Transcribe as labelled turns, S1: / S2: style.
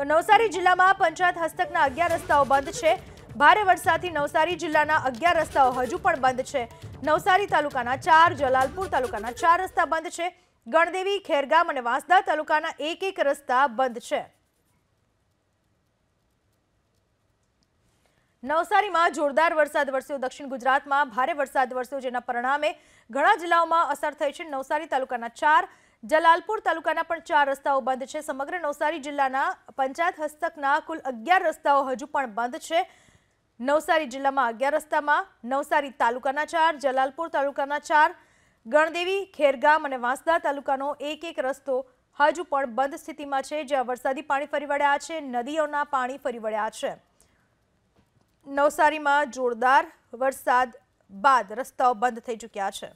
S1: તો નવસારી જિલ્લામાં પંચાયત હસ્તકના અગિયાર રસ્તાઓ બંધ છે ભારે વરસાદથી નવસારી જિલ્લાના અગિયાર રસ્તાઓ હજુ પણ બંધ છે નવસારી તાલુકાના ચાર જલાલપુર તાલુકાના ચાર રસ્તા બંધ છે ગણદેવી ખેરગામ અને વાંસદા તાલુકાના એક એક રસ્તા બંધ છે નવસારીમાં જોરદાર વરસાદ વરસ્યો દક્ષિણ ગુજરાતમાં ભારે વરસાદ વરસ્યો જેના પરિણામે ઘણા જિલ્લાઓમાં અસર થઈ છે નવસારી તાલુકાના ચાર જલાલપુર તાલુકાના પણ ચાર રસ્તાઓ બંધ છે સમગ્ર નવસારી જિલ્લાના પંચાયત હસ્તકના કુલ અગિયાર રસ્તાઓ હજુ પણ બંધ છે નવસારી જિલ્લામાં અગિયાર રસ્તામાં નવસારી તાલુકાના ચાર જલાલપુર તાલુકાના ચાર ગણદેવી ખેરગામ અને વાંસદા તાલુકાનો એક એક રસ્તો હજુ પણ બંધ સ્થિતિમાં છે જ્યાં વરસાદી પાણી ફરી વળ્યા છે નદીઓના પાણી ફરી વળ્યા છે નવસારીમાં જોરદાર વરસાદ બાદ રસ્તાઓ બંધ થઈ ચૂક્યા છે